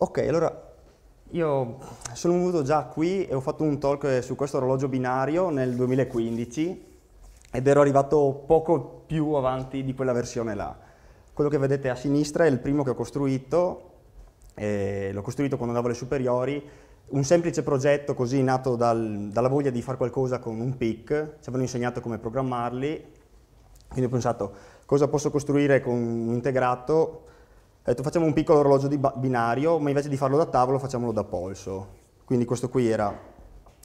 Ok, allora io sono venuto già qui e ho fatto un talk su questo orologio binario nel 2015 ed ero arrivato poco più avanti di quella versione là. Quello che vedete a sinistra è il primo che ho costruito, eh, l'ho costruito quando andavo alle superiori, un semplice progetto così nato dal, dalla voglia di fare qualcosa con un PIC, ci avevano insegnato come programmarli, quindi ho pensato cosa posso costruire con un integrato ho detto facciamo un piccolo orologio binario, ma invece di farlo da tavolo facciamolo da polso. Quindi questo qui era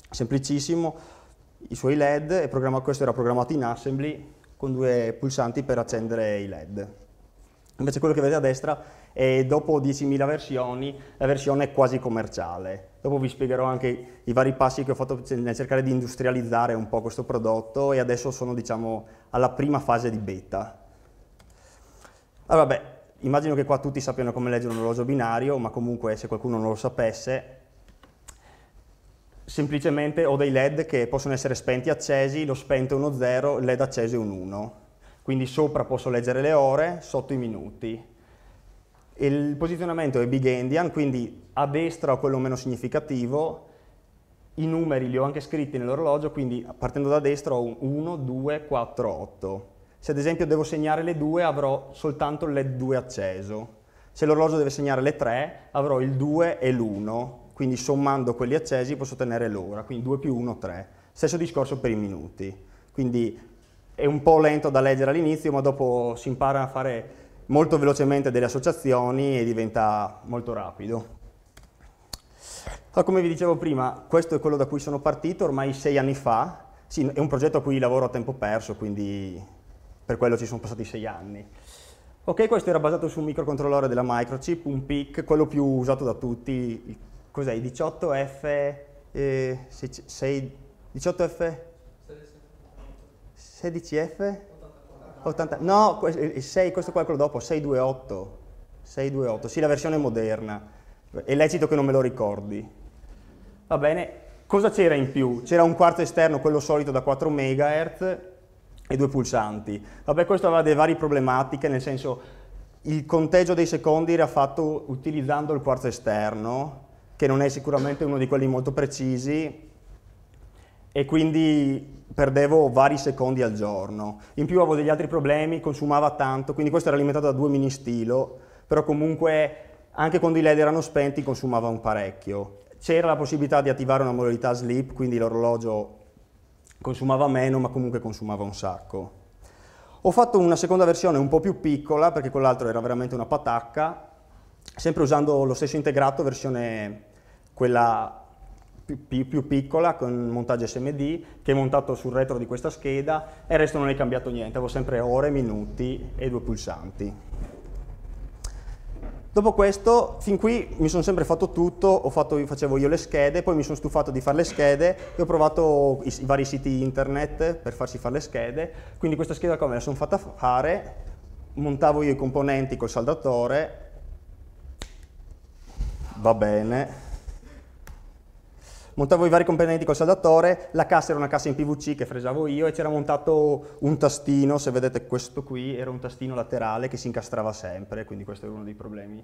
semplicissimo, i suoi LED, e questo era programmato in assembly con due pulsanti per accendere i LED. Invece quello che vedete a destra è dopo 10.000 versioni, la versione quasi commerciale. Dopo vi spiegherò anche i vari passi che ho fatto nel cercare di industrializzare un po' questo prodotto e adesso sono diciamo alla prima fase di beta. Allora, ah, vabbè, immagino che qua tutti sappiano come leggere un orologio binario, ma comunque se qualcuno non lo sapesse, semplicemente ho dei LED che possono essere spenti e accesi, lo spento è uno 0, il LED acceso è un 1. Quindi sopra posso leggere le ore, sotto i minuti. Il posizionamento è big endian, quindi a destra ho quello meno significativo, i numeri li ho anche scritti nell'orologio, quindi partendo da destra ho 1, 2, 4, 8. Se ad esempio devo segnare le 2 avrò soltanto il LED 2 acceso. Se l'orologio deve segnare le 3 avrò il 2 e l'1, quindi sommando quelli accesi posso ottenere l'ora, quindi 2 più 1, 3. Stesso discorso per i minuti, quindi è un po' lento da leggere all'inizio, ma dopo si impara a fare molto velocemente delle associazioni e diventa molto rapido. Allora, ah, come vi dicevo prima, questo è quello da cui sono partito ormai sei anni fa, sì, è un progetto a cui lavoro a tempo perso, quindi per quello ci sono passati sei anni. Ok, questo era basato su un microcontrollore della Microchip, un PIC, quello più usato da tutti, cos'è, 18F... Eh, 6, 18F... 16F? 80, no, 6, questo qua è quello dopo, 628. 628, sì, la versione moderna. È lecito che non me lo ricordi. Va bene, cosa c'era in più? C'era un quarto esterno, quello solito da 4 MHz, e due pulsanti. Vabbè, questo aveva delle varie problematiche, nel senso il conteggio dei secondi era fatto utilizzando il quarzo esterno, che non è sicuramente uno di quelli molto precisi, e quindi perdevo vari secondi al giorno. In più avevo degli altri problemi, consumava tanto, quindi questo era alimentato da due mini stilo, però comunque anche quando i LED erano spenti consumava un parecchio. C'era la possibilità di attivare una modalità sleep, quindi l'orologio consumava meno ma comunque consumava un sacco. Ho fatto una seconda versione un po' più piccola perché quell'altro era veramente una patacca, sempre usando lo stesso integrato, versione quella più, più, più piccola con montaggio SMD che è montato sul retro di questa scheda e il resto non è cambiato niente, avevo sempre ore, minuti e due pulsanti. Dopo questo, fin qui mi sono sempre fatto tutto, fatto, facevo io le schede, poi mi sono stufato di fare le schede e ho provato i, i vari siti internet per farsi fare le schede, quindi questa scheda qua me la sono fatta fare, montavo io i componenti col saldatore, va bene, montavo i vari componenti col saldatore, la cassa era una cassa in PVC che fresavo io e c'era montato un tastino, se vedete questo qui era un tastino laterale che si incastrava sempre, quindi questo era uno dei problemi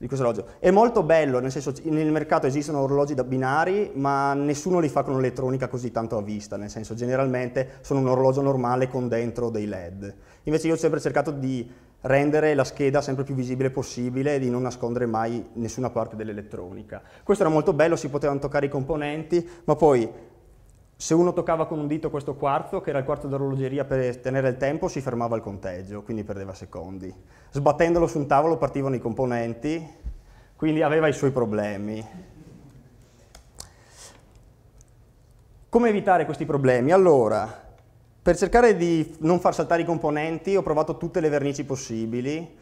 di questo orologio. È molto bello, nel senso nel mercato esistono orologi da binari, ma nessuno li fa con l'elettronica così tanto a vista, nel senso generalmente sono un orologio normale con dentro dei LED. Invece io ho sempre cercato di rendere la scheda sempre più visibile possibile e di non nascondere mai nessuna parte dell'elettronica. Questo era molto bello, si potevano toccare i componenti, ma poi se uno toccava con un dito questo quarzo, che era il quarzo d'orologeria per tenere il tempo, si fermava il conteggio, quindi perdeva secondi. Sbattendolo su un tavolo partivano i componenti, quindi aveva i suoi problemi. Come evitare questi problemi? Allora, per cercare di non far saltare i componenti ho provato tutte le vernici possibili,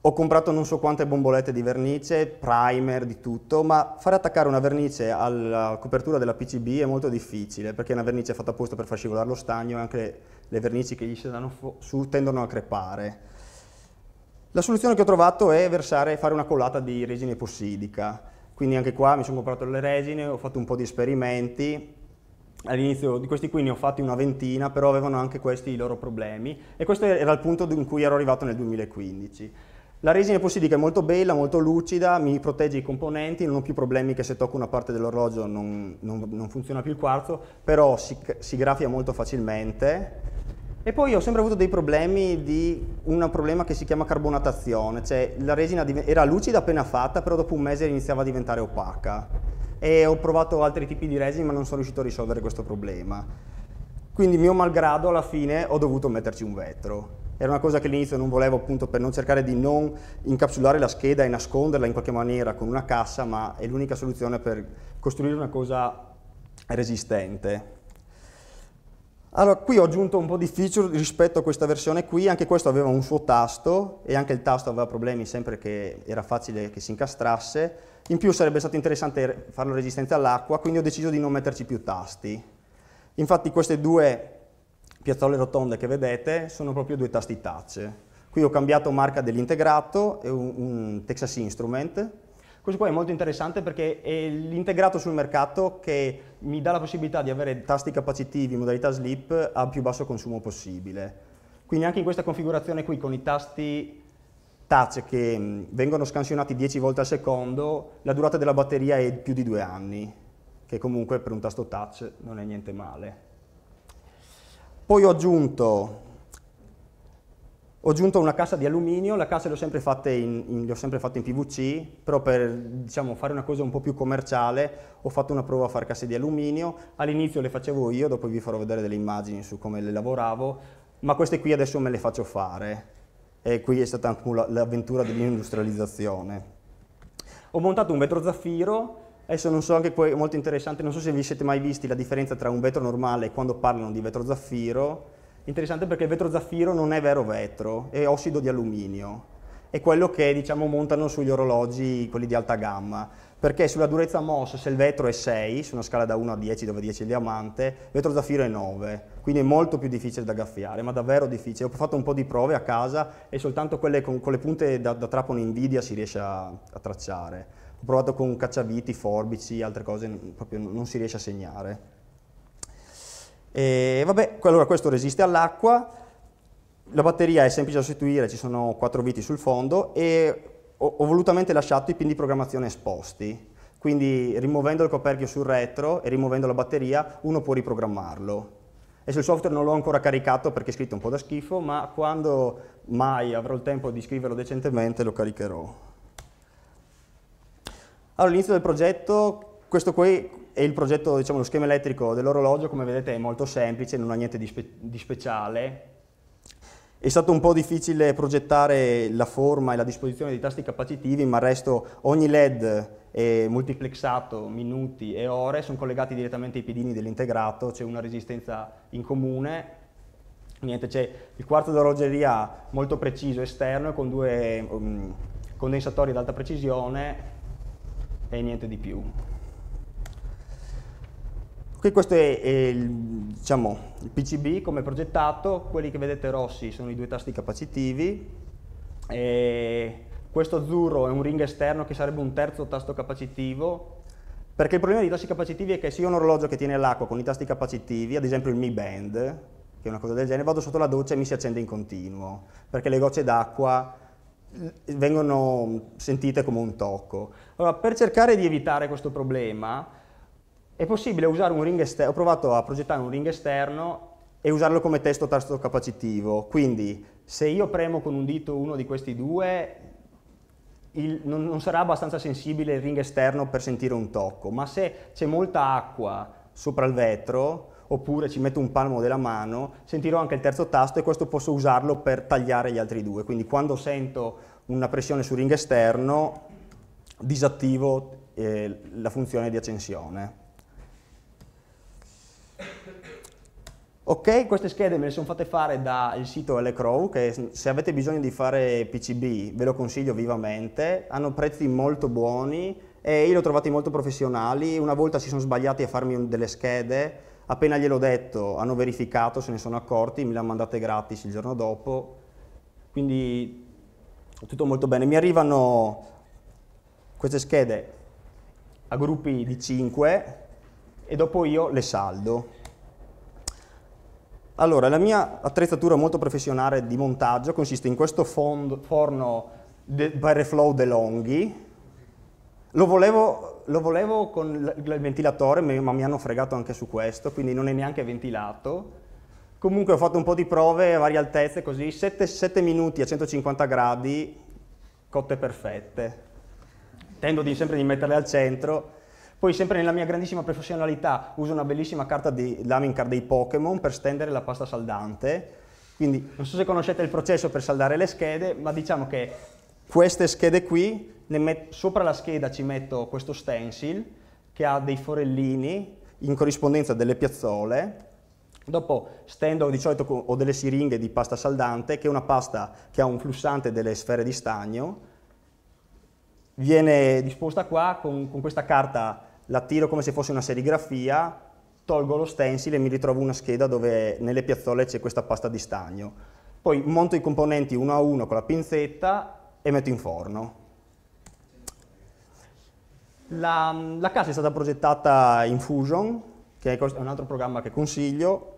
ho comprato non so quante bombolette di vernice, primer, di tutto, ma fare attaccare una vernice alla copertura della PCB è molto difficile, perché una vernice è fatta apposta per far scivolare lo stagno e anche le vernici che gli si danno su tendono a crepare. La soluzione che ho trovato è versare, fare una collata di resina epossidica, quindi anche qua mi sono comprato le resine, ho fatto un po' di esperimenti, all'inizio di questi qui ne ho fatti una ventina, però avevano anche questi i loro problemi e questo era il punto in cui ero arrivato nel 2015. La resina epossidica è molto bella, molto lucida, mi protegge i componenti, non ho più problemi che se tocco una parte dell'orologio non, non, non, funziona più il quarzo, però si, si graffia molto facilmente. E poi ho sempre avuto dei problemi di un problema che si chiama carbonatazione, cioè la resina era lucida appena fatta, però dopo un mese iniziava a diventare opaca e ho provato altri tipi di resin ma non sono riuscito a risolvere questo problema. Quindi mio malgrado alla fine ho dovuto metterci un vetro. Era una cosa che all'inizio non volevo appunto per non cercare di non incapsulare la scheda e nasconderla in qualche maniera con una cassa, ma è l'unica soluzione per costruire una cosa resistente. Allora, qui ho aggiunto un po' di feature rispetto a questa versione qui, anche questo aveva un suo tasto e anche il tasto aveva problemi sempre che era facile che si incastrasse, in più sarebbe stato interessante farlo resistente all'acqua, quindi ho deciso di non metterci più tasti. Infatti queste due piazzole rotonde che vedete sono proprio due tasti touch. Qui ho cambiato marca dell'integrato è un, un Texas Instrument. Questo qua è molto interessante perché è l'integrato sul mercato che mi dà la possibilità di avere tasti capacitivi in modalità sleep a più basso consumo possibile. Quindi anche in questa configurazione qui con i tasti touch che mm, vengono scansionati 10 volte al secondo, la durata della batteria è più di due anni, che comunque per un tasto touch non è niente male. Poi ho aggiunto, ho aggiunto una cassa di alluminio, la cassa le ho sempre fatte in, in, ho sempre fatte in PVC, però per diciamo, fare una cosa un po' più commerciale ho fatto una prova a fare casse di alluminio, all'inizio le facevo io, dopo vi farò vedere delle immagini su come le lavoravo, ma queste qui adesso me le faccio fare e qui è stata anche l'avventura dell'industrializzazione. Ho montato un vetro zaffiro, adesso non so anche poi, molto interessante, non so se vi siete mai visti la differenza tra un vetro normale e quando parlano di vetro zaffiro, interessante perché il vetro zaffiro non è vero vetro, è ossido di alluminio, è quello che diciamo montano sugli orologi, quelli di alta gamma perché sulla durezza MOS se il vetro è 6, su una scala da 1 a 10 dove 10 è il diamante, il vetro zaffiro è 9, quindi è molto più difficile da gaffiare, ma davvero difficile. Ho fatto un po' di prove a casa e soltanto quelle con, con le punte da, da trapano invidia si riesce a, a tracciare. Ho provato con cacciaviti, forbici, altre cose, proprio non si riesce a segnare. E vabbè, allora questo resiste all'acqua, la batteria è semplice da sostituire, ci sono quattro viti sul fondo e ho, ho volutamente lasciato i pin di programmazione esposti, quindi rimuovendo il coperchio sul retro e rimuovendo la batteria uno può riprogrammarlo. E se il software non l'ho ancora caricato perché è scritto un po' da schifo, ma quando mai avrò il tempo di scriverlo decentemente lo caricherò. All'inizio del progetto, questo qui è il progetto, diciamo, lo schema elettrico dell'orologio, come vedete è molto semplice, non ha niente di, spe di speciale, è stato un po' difficile progettare la forma e la disposizione dei tasti capacitivi, ma il resto ogni LED è multiplexato, minuti e ore, sono collegati direttamente ai pedini dell'integrato, c'è una resistenza in comune, niente, c'è il quarto d'orologeria molto preciso esterno con due um, condensatori ad alta precisione e niente di più. Qui questo è, è diciamo, il PCB come progettato, quelli che vedete rossi sono i due tasti capacitivi, questo azzurro è un ring esterno che sarebbe un terzo tasto capacitivo, perché il problema dei tasti capacitivi è che se io ho un orologio che tiene l'acqua con i tasti capacitivi, ad esempio il Mi Band, che è una cosa del genere, vado sotto la doccia e mi si accende in continuo, perché le gocce d'acqua eh, vengono sentite come un tocco. Allora, per cercare di evitare questo problema, è possibile usare un ring esterno, ho provato a progettare un ring esterno e usarlo come testo tasto capacitivo, quindi se io premo con un dito uno di questi due il, non, non, sarà abbastanza sensibile il ring esterno per sentire un tocco, ma se c'è molta acqua sopra il vetro, oppure ci metto un palmo della mano, sentirò anche il terzo tasto e questo posso usarlo per tagliare gli altri due. Quindi quando sento una pressione sul ring esterno, disattivo eh, la funzione di accensione. Ok, queste schede me le sono fatte fare dal sito LCrow che se avete bisogno di fare PCB ve lo consiglio vivamente, hanno prezzi molto buoni e io le ho trovate molto professionali, una volta si sono sbagliati a farmi delle schede, appena gliel'ho detto hanno verificato, se ne sono accorti, me le hanno mandate gratis il giorno dopo, quindi tutto molto bene. Mi arrivano queste schede a gruppi di 5 e dopo io le saldo. Allora, la mia attrezzatura molto professionale di montaggio consiste in questo forno de Barreflow DeLonghi. Lo volevo, lo volevo con il ventilatore, ma mi hanno fregato anche su questo, quindi non è neanche ventilato. Comunque ho fatto un po' di prove a varie altezze, così 7, 7 minuti a 150 gradi, cotte perfette. Tendo di, sempre di metterle al centro, poi sempre nella mia grandissima professionalità uso una bellissima carta di Lamin card dei Pokémon per stendere la pasta saldante. Quindi non so se conoscete il processo per saldare le schede, ma diciamo che queste schede qui, sopra la scheda ci metto questo stencil che ha dei forellini in corrispondenza delle piazzole. Dopo stendo di solito ho delle siringhe di pasta saldante, che è una pasta che ha un flussante delle sfere di stagno. Viene disposta qua con, con questa carta la tiro come se fosse una serigrafia, tolgo lo stencil e mi ritrovo una scheda dove nelle piazzole c'è questa pasta di stagno. Poi monto i componenti uno a uno con la pinzetta e metto in forno. La, la casa è stata progettata in Fusion, che è un altro programma che consiglio,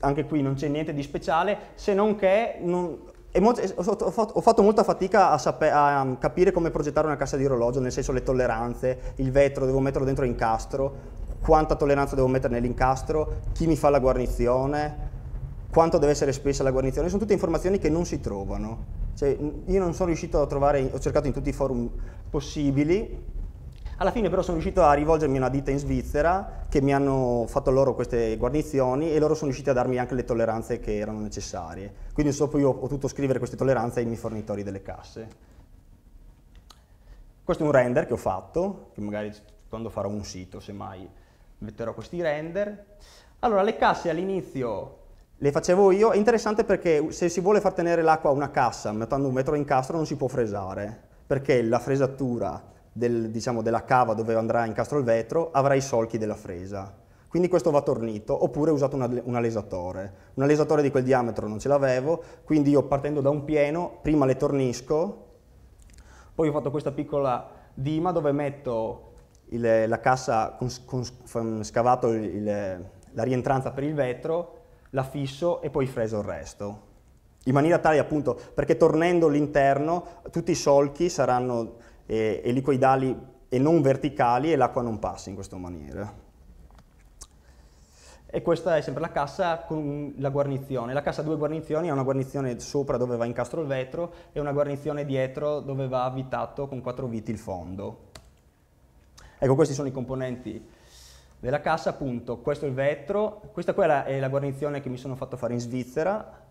anche qui non c'è niente di speciale, se non che non, ho fatto molta fatica a, saper, a, um, capire come progettare una cassa di orologio, nel senso le tolleranze, il vetro, devo metterlo dentro l'incastro, quanta tolleranza devo mettere nell'incastro, chi mi fa la guarnizione, quanto deve essere spessa la guarnizione, sono tutte informazioni che non si trovano. Cioè, io non sono riuscito a trovare, ho cercato in tutti i forum possibili, alla fine però sono riuscito a rivolgermi a una ditta in Svizzera che mi hanno fatto loro queste guarnizioni e loro sono riusciti a darmi anche le tolleranze che erano necessarie. Quindi insomma io ho potuto scrivere queste tolleranze ai miei fornitori delle casse. Questo è un render che ho fatto, che magari quando farò un sito semmai metterò questi render. Allora le casse all'inizio le facevo io, è interessante perché se si vuole far tenere l'acqua a una cassa, mettendo un metro in castro non si può fresare, perché la fresatura del, diciamo, della cava dove andrà incastro il vetro avrà i solchi della fresa. Quindi questo va tornito, oppure ho usato una, un alesatore. Un alesatore di quel diametro non ce l'avevo, quindi io partendo da un pieno, prima le tornisco, poi ho fatto questa piccola dima dove metto il, la cassa con, con scavato il, il, la rientranza per il vetro, la fisso e poi freso il resto. In maniera tale appunto, perché tornendo l'interno tutti i solchi saranno e, elicoidali e non verticali e l'acqua non passa in questa maniera. E questa è sempre la cassa con la guarnizione. La cassa ha due guarnizioni, ha una guarnizione sopra dove va incastro il vetro e una guarnizione dietro dove va avvitato con quattro viti il fondo. Ecco, questi sono i componenti della cassa, appunto, questo è il vetro, questa qua è la guarnizione che mi sono fatto fare in Svizzera,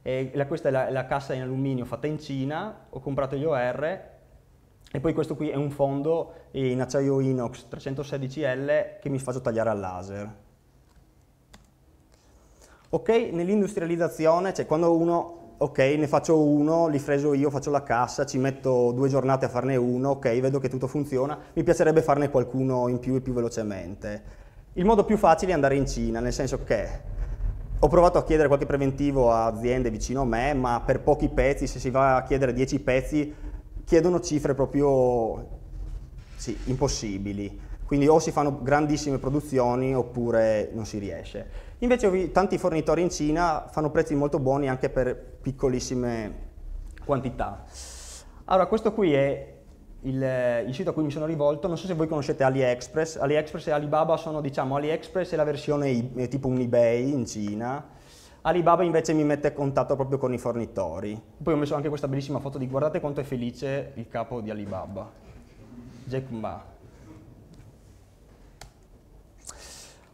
e la, questa è la, la cassa in alluminio fatta in Cina, ho comprato gli OR e poi questo qui è un fondo in acciaio inox 316L che mi faccio tagliare al laser. Ok, nell'industrializzazione, cioè quando uno ok, ne faccio uno, li freso io, faccio la cassa, ci metto due giornate a farne uno, ok, vedo che tutto funziona, mi piacerebbe farne qualcuno in più e più velocemente. Il modo più facile è andare in Cina, nel senso che ho provato a chiedere qualche preventivo a aziende vicino a me, ma per pochi pezzi, se si va a chiedere 10 pezzi, chiedono cifre proprio sì, impossibili. Quindi o si fanno grandissime produzioni oppure non si riesce. Invece tanti fornitori in Cina fanno prezzi molto buoni anche per piccolissime quantità. Allora, questo qui è il, il, sito a cui mi sono rivolto, non so se voi conoscete AliExpress, AliExpress e Alibaba sono, diciamo, AliExpress è la versione tipo un eBay in Cina, Alibaba invece mi mette a contatto proprio con i fornitori. Poi ho messo anche questa bellissima foto di guardate quanto è felice il capo di Alibaba, Jack Ma.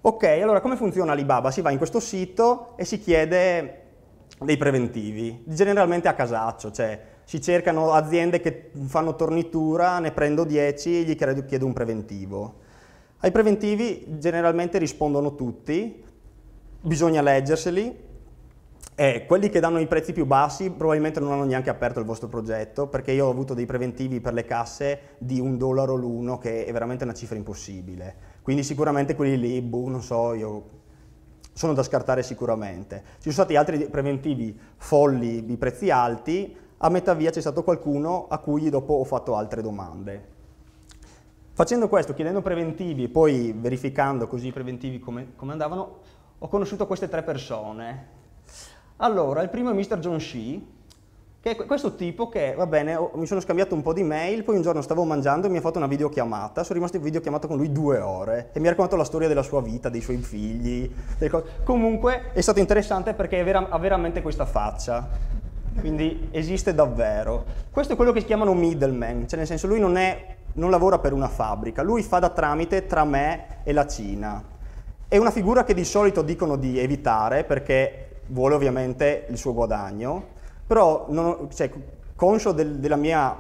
Ok, allora come funziona Alibaba? Si va in questo sito e si chiede dei preventivi, generalmente a casaccio, cioè si cercano aziende che fanno tornitura, ne prendo 10 e gli chiedo un preventivo. Ai preventivi generalmente rispondono tutti, bisogna leggerseli, eh, quelli che danno i prezzi più bassi probabilmente non hanno neanche aperto il vostro progetto perché io ho avuto dei preventivi per le casse di un dollaro l'uno che è veramente una cifra impossibile. Quindi sicuramente quelli lì, boh, non so, io sono da scartare sicuramente. Ci sono stati altri preventivi folli di prezzi alti, a metà via c'è stato qualcuno a cui dopo ho fatto altre domande. Facendo questo, chiedendo preventivi e poi verificando così i preventivi come, come andavano, ho conosciuto queste tre persone allora, il primo è Mr. John Shee, che è questo tipo che, va bene, ho, mi sono scambiato un po' di mail, poi un giorno stavo mangiando e mi ha fatto una videochiamata, sono rimasto in videochiamata con lui due ore e mi ha raccontato la storia della sua vita, dei suoi figli, comunque è stato interessante perché vera, ha veramente questa faccia. Quindi esiste davvero. Questo è quello che si chiamano middleman, cioè nel senso lui non, è, non lavora per una fabbrica, lui fa da tramite tra me e la Cina. È una figura che di solito dicono di evitare perché vuole ovviamente il suo guadagno, però non, cioè, conscio del, della mia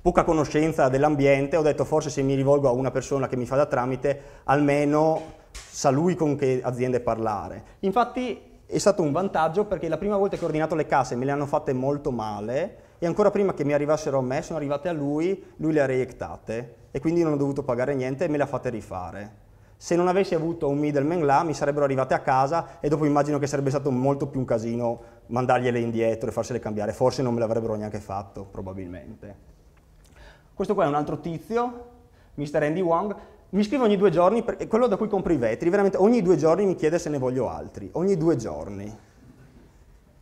poca conoscenza dell'ambiente, ho detto forse se mi rivolgo a una persona che mi fa da tramite, almeno sa lui con che aziende parlare. Infatti è stato un vantaggio perché la prima volta che ho ordinato le casse me le hanno fatte molto male e ancora prima che mi arrivassero a me sono arrivate a lui, lui le ha reiectate e quindi non ho dovuto pagare niente e me le ha fatte rifare. Se non avessi avuto un middleman là, mi sarebbero arrivate a casa e dopo immagino che sarebbe stato molto più un casino mandargliele indietro e farsele cambiare. Forse non me l'avrebbero neanche fatto, probabilmente. Questo qua è un altro tizio, Mr. Andy Wong, mi scrive ogni due giorni, per, quello da cui compro i vetri, veramente ogni due giorni mi chiede se ne voglio altri, ogni due giorni.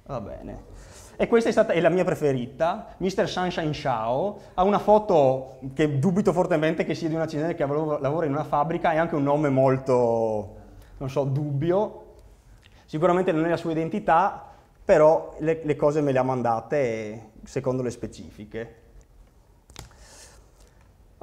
Va bene. E questa è stata è la mia preferita, Mr. Sunshine Shao, ha una foto che dubito fortemente che sia di una cinese che lavora in una fabbrica è anche un nome molto, non so, dubbio. Sicuramente non è la sua identità, però le, le cose me le ha mandate secondo le specifiche.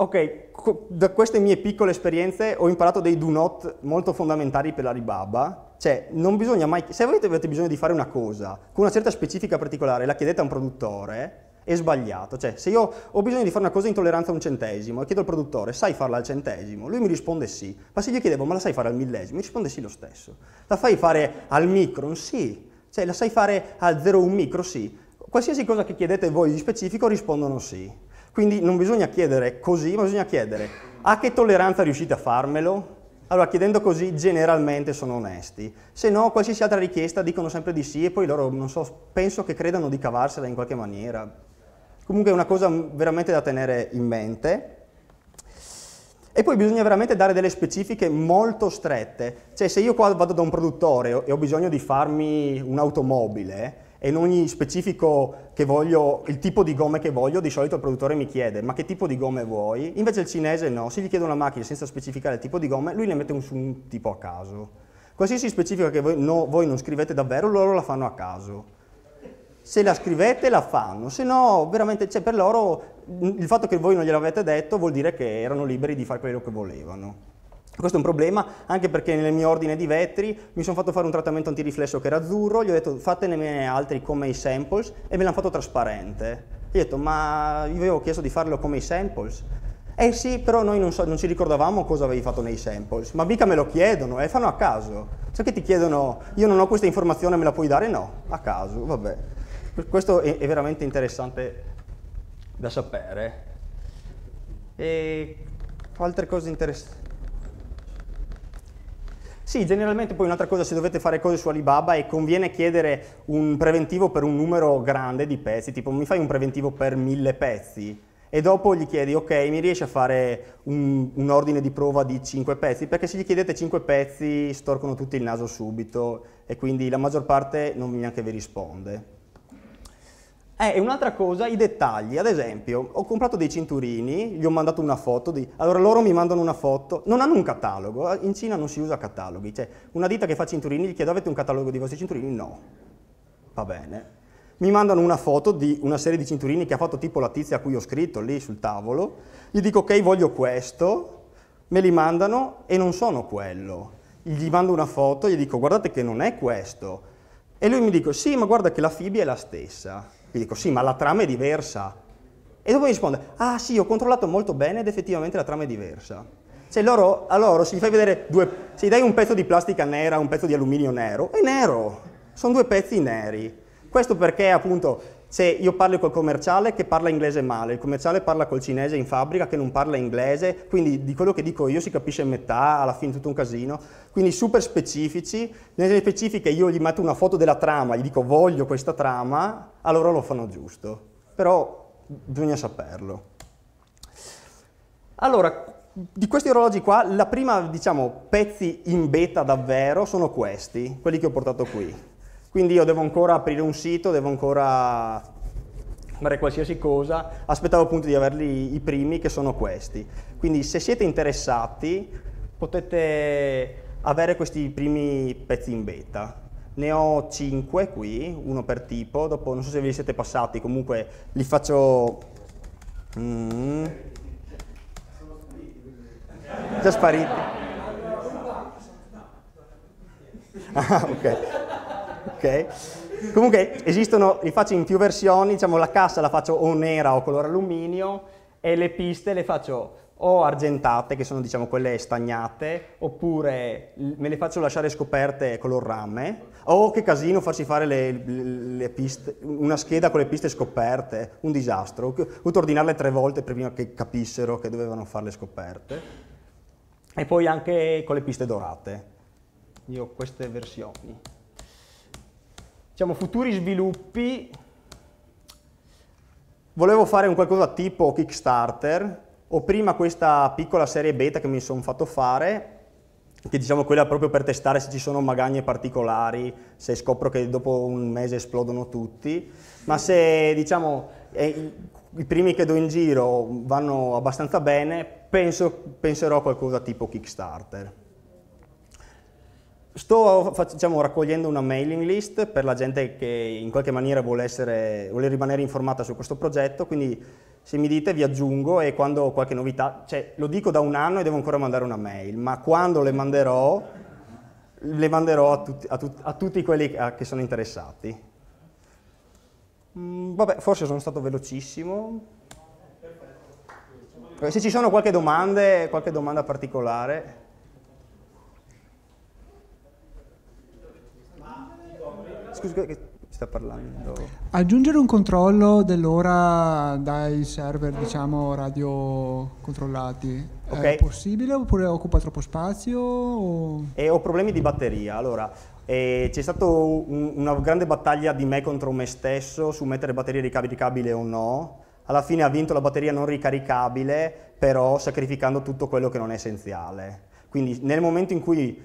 Ok, da queste mie piccole esperienze ho imparato dei do not molto fondamentali per la ribabba, cioè non bisogna mai, se avete bisogno di fare una cosa con una certa specifica particolare, la chiedete a un produttore, è sbagliato, cioè se io ho bisogno di fare una cosa in tolleranza a un centesimo e chiedo al produttore sai farla al centesimo, lui mi risponde sì, ma se gli chiedevo ma la sai fare al millesimo, mi risponde sì lo stesso, la fai fare al micron sì, cioè la sai fare al 0,1 micro sì, qualsiasi cosa che chiedete voi di specifico rispondono sì. Quindi non bisogna chiedere così, ma bisogna chiedere a che tolleranza riuscite a farmelo? Allora, chiedendo così, generalmente sono onesti. Se no, qualsiasi altra richiesta dicono sempre di sì e poi loro, non so, penso che credano di cavarsela in qualche maniera. Comunque è una cosa veramente da tenere in mente. E poi bisogna veramente dare delle specifiche molto strette. Cioè, se io qua vado da un produttore e ho bisogno di farmi un'automobile, e in ogni specifico che voglio, il tipo di gomme che voglio, di solito il produttore mi chiede ma che tipo di gomme vuoi? Invece il cinese no, se gli chiedo una macchina senza specificare il tipo di gomme, lui ne mette un, un tipo a caso. Qualsiasi specifica che voi, no, voi non scrivete davvero, loro la fanno a caso se la scrivete la fanno, se no veramente cioè, per loro il fatto che voi non gliel'avete detto vuol dire che erano liberi di fare quello che volevano. Questo è un problema anche perché nel mio ordine di vetri mi sono fatto fare un trattamento antiriflesso che era azzurro, gli ho detto fatene altri come i samples e me l'hanno fatto trasparente. Gli ho detto ma io avevo chiesto di farlo come i samples. Eh sì, però noi non, so, non ci ricordavamo cosa avevi fatto nei samples, ma mica me lo chiedono, e eh, fanno a caso. Cioè che ti chiedono, io non ho questa informazione, me la puoi dare? No, a caso, vabbè. Questo è, è veramente interessante da sapere. E altre cose interessanti. Sì, generalmente poi un'altra cosa, se dovete fare cose su Alibaba e conviene chiedere un preventivo per un numero grande di pezzi, tipo mi fai un preventivo per mille pezzi e dopo gli chiedi ok mi riesci a fare un, un ordine di prova di cinque pezzi perché se gli chiedete cinque pezzi storcono tutti il naso subito e quindi la maggior parte non neanche vi risponde. Eh, e un'altra cosa, i dettagli. Ad esempio, ho comprato dei cinturini, gli ho mandato una foto, di... allora loro mi mandano una foto, non hanno un catalogo, eh, in Cina non si usa cataloghi, cioè una ditta che fa cinturini gli chiede avete un catalogo dei vostri cinturini? No. Va bene. Mi mandano una foto di una serie di cinturini che ha fatto tipo la tizia a cui ho scritto lì sul tavolo, gli dico ok voglio questo, me li mandano e non sono quello. Gli mando una foto, gli dico guardate che non è questo. E lui mi dice sì ma guarda che la fibbia è la stessa. Gli dico sì, ma la trama è diversa. E dopo mi risponde, ah sì, ho controllato molto bene ed effettivamente la trama è diversa. Cioè loro, a loro se gli fai vedere due, se gli dai un pezzo di plastica nera, un pezzo di alluminio nero, è nero, sono due pezzi neri. Questo perché appunto se io parlo col commerciale che parla inglese male, il commerciale parla col cinese in fabbrica che non parla inglese, quindi di quello che dico io si capisce metà, alla fine tutto un casino, quindi super specifici, nelle specifiche io gli metto una foto della trama, gli dico voglio questa trama, allora lo fanno giusto, però bisogna saperlo. Allora, di questi orologi qua, la prima, diciamo, pezzi in beta davvero sono questi, quelli che ho portato qui. Quindi io devo ancora aprire un sito, devo ancora fare qualsiasi cosa, aspettavo appunto di averli i primi che sono questi. Quindi se siete interessati potete avere questi primi pezzi in beta. Ne ho 5 qui, uno per tipo, dopo non so se vi siete passati, comunque li faccio... Mm. Già spariti. Ah, ok okay? Comunque esistono, li faccio in più versioni, diciamo la cassa la faccio o nera o color alluminio e le piste le faccio o argentate, che sono diciamo quelle stagnate, oppure me le faccio lasciare scoperte color rame, o che casino farsi fare le, le piste, una scheda con le piste scoperte, un disastro. Ho dovuto ordinarle tre volte prima che capissero che dovevano fare le scoperte. E poi anche con le piste dorate. Io ho queste versioni diciamo, futuri sviluppi, volevo fare un qualcosa tipo Kickstarter, ho prima questa piccola serie beta che mi sono fatto fare, che diciamo quella proprio per testare se ci sono magagne particolari, se scopro che dopo un mese esplodono tutti, ma se diciamo eh, i primi che do in giro vanno abbastanza bene, penso, penserò a qualcosa tipo Kickstarter. Sto diciamo, raccogliendo una mailing list per la gente che in qualche maniera vuole, essere, vuole, rimanere informata su questo progetto, quindi se mi dite vi aggiungo e quando ho qualche novità, cioè lo dico da un anno e devo ancora mandare una mail, ma quando le manderò, le manderò a, tutti, a tut, a tutti quelli che sono interessati. Mm, vabbè, forse sono stato velocissimo. Eh, se ci sono qualche, domande, qualche domanda particolare... scusa, che sta parlando? Aggiungere un controllo dell'ora dai server, diciamo, radio controllati. Okay. È possibile oppure occupa troppo spazio? O... E eh, ho problemi di batteria. Allora, eh, c'è stata un, una grande battaglia di me contro me stesso su mettere batteria ricaricabile o no. Alla fine ha vinto la batteria non ricaricabile, però sacrificando tutto quello che non è essenziale. Quindi nel momento in cui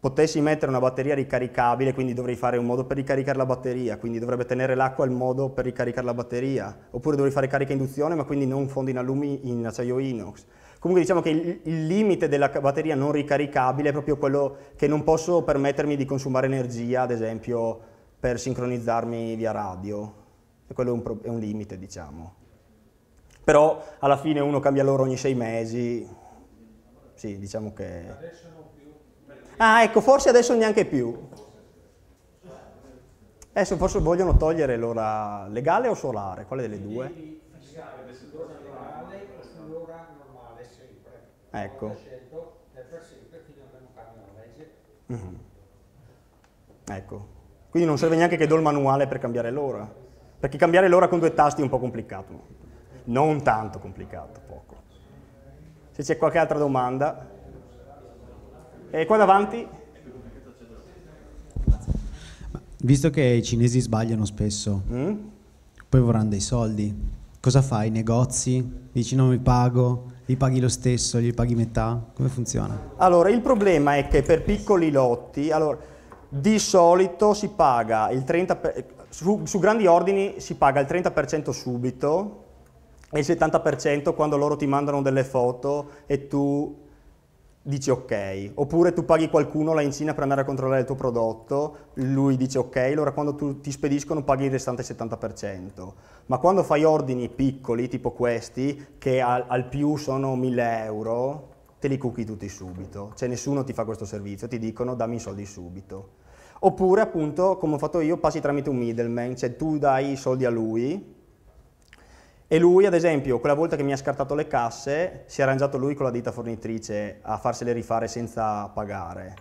potessi mettere una batteria ricaricabile, quindi dovrei fare un modo per ricaricare la batteria, quindi dovrebbe tenere l'acqua il modo per ricaricare la batteria, oppure dovrei fare carica induzione, ma quindi non fondo in alumi in acciaio inox. Comunque diciamo che il limite della batteria non ricaricabile è proprio quello che non posso permettermi di consumare energia, ad esempio, per sincronizzarmi via radio. E quello è un, è un limite, diciamo. Però alla fine uno cambia loro ogni sei mesi. Sì, diciamo che... Ah, ecco, forse adesso neanche più. Adesso forse vogliono togliere l'ora legale o solare, quale delle due? Ecco. Mm-hmm. Ecco. Quindi non serve neanche che do il manuale per cambiare l'ora. Perché cambiare l'ora con due tasti è un po' complicato. Non tanto complicato, poco. Se c'è qualche altra domanda... E qua davanti? Visto che i cinesi sbagliano spesso, mm? poi vorranno dei soldi. Cosa fai? Negozi? Dici no, mi pago? Li paghi lo stesso? Gli paghi metà? Come funziona? Allora, il problema è che per piccoli lotti, allora, di solito si paga il 30%, per, su, su grandi ordini si paga il 30% subito e il 70% quando loro ti mandano delle foto e tu dici ok, oppure tu paghi qualcuno là in Cina per andare a controllare il tuo prodotto, lui dice ok, allora quando tu, ti spediscono paghi il restante 70%, ma quando fai ordini piccoli tipo questi, che al, al più sono 1000 euro, te li cucchi tutti subito, cioè nessuno ti fa questo servizio, ti dicono dammi i soldi subito. Oppure appunto, come ho fatto io, passi tramite un middleman, cioè tu dai i soldi a lui, e lui, ad esempio, quella volta che mi ha scartato le casse, si è arrangiato lui con la ditta fornitrice a farsele rifare senza pagare.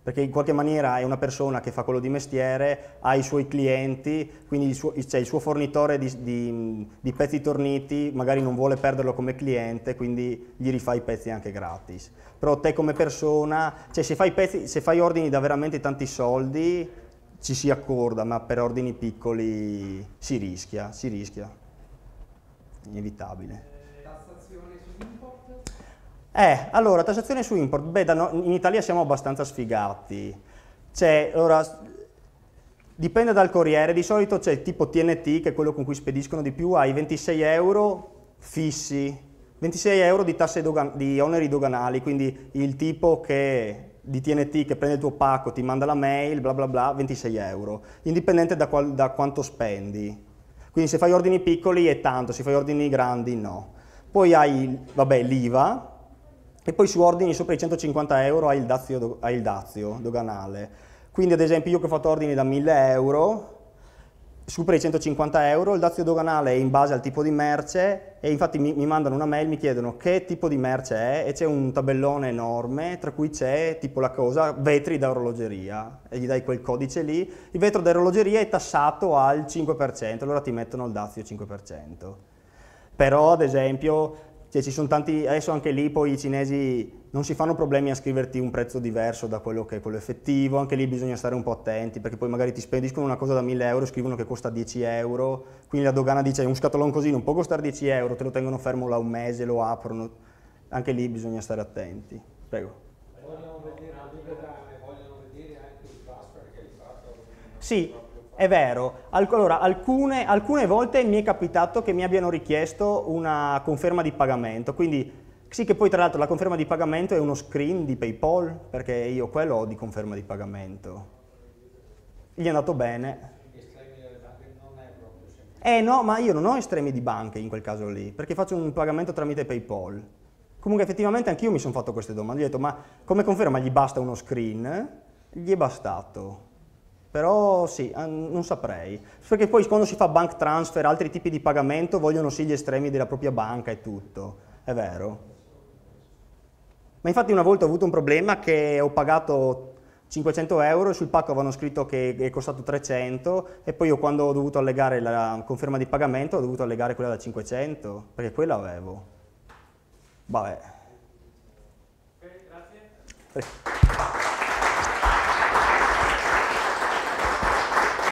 Perché in qualche maniera è una persona che fa quello di mestiere, ha i suoi clienti, quindi il suo, cioè il suo fornitore di, di, di pezzi torniti magari non vuole perderlo come cliente, quindi gli rifà i pezzi anche gratis. Però te come persona, cioè se fai, pezzi, se fai ordini da veramente tanti soldi ci si accorda, ma per ordini piccoli si rischia, si rischia inevitabile. Tassazione su import? Eh, allora, tassazione su import. Beh, no, in Italia siamo abbastanza sfigati. C'è, cioè, allora, dipende dal corriere. Di solito c'è tipo TNT, che è quello con cui spediscono di più, hai 26 euro fissi. 26 euro di tasse di oneri doganali, quindi il tipo che di TNT che prende il tuo pacco, ti manda la mail, bla bla bla, 26 euro, indipendente da, qual, da quanto spendi. Quindi se fai ordini piccoli è tanto, se fai ordini grandi no. Poi hai vabbè, l'IVA e poi su ordini sopra i 150 euro hai il dazio, hai il dazio doganale. Quindi ad esempio io che ho fatto ordini da 1000 euro supera i 150 euro, il dazio doganale è in base al tipo di merce e infatti mi, mi mandano una mail, mi chiedono che tipo di merce è e c'è un tabellone enorme tra cui c'è tipo la cosa vetri da orologeria e gli dai quel codice lì, il vetro da orologeria è tassato al 5%, allora ti mettono il dazio 5%. Però ad esempio cioè, ci sono tanti, adesso anche lì poi i cinesi non si fanno problemi a scriverti un prezzo diverso da quello che è quello effettivo, anche lì bisogna stare un po' attenti perché poi magari ti spediscono una cosa da 1000 euro, scrivono che costa 10 euro, quindi la dogana dice un scatolone così non può costare 10 euro, te lo tengono fermo là un mese, lo aprono, anche lì bisogna stare attenti. Prego. Sì, è vero. Allora, alcune, alcune volte mi è capitato che mi abbiano richiesto una conferma di pagamento, quindi sì, che poi tra l'altro la conferma di pagamento è uno screen di PayPal, perché io quello ho di conferma di pagamento. Gli è andato bene. Eh no, ma io non ho estremi di banche in quel caso lì, perché faccio un pagamento tramite PayPal. Comunque effettivamente anch'io mi sono fatto queste domande, gli ho detto ma come conferma gli basta uno screen? Gli è bastato però sì, ah, non saprei. Perché poi quando si fa bank transfer, altri tipi di pagamento, vogliono sì gli estremi della propria banca e tutto, è vero. Ma infatti una volta ho avuto un problema che ho pagato 500 euro e sul pacco avevano scritto che è costato 300 e poi io quando ho dovuto allegare la conferma di pagamento ho dovuto allegare quella da 500 perché quella avevo. Vabbè. Ok, grazie. Eh.